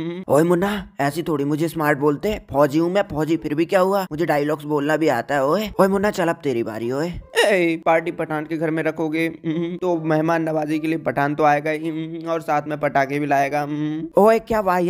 हम्म। ओए मुन्ना ऐसी थोड़ी मुझे स्मार्ट बोलते हैं फौजी हूँ मैं फौजी फिर भी क्या हुआ मुझे डायलॉग्स बोलना भी आता है ओए ओए मुन्ना चल अब तेरी बारी ओए ए, पार्टी पठान के घर में रखोगे हम्म, तो मेहमान नवाजी के लिए पठान तो आएगा ही हम्म, और साथ में पटाखे भी लाएगा ओए क्या वाह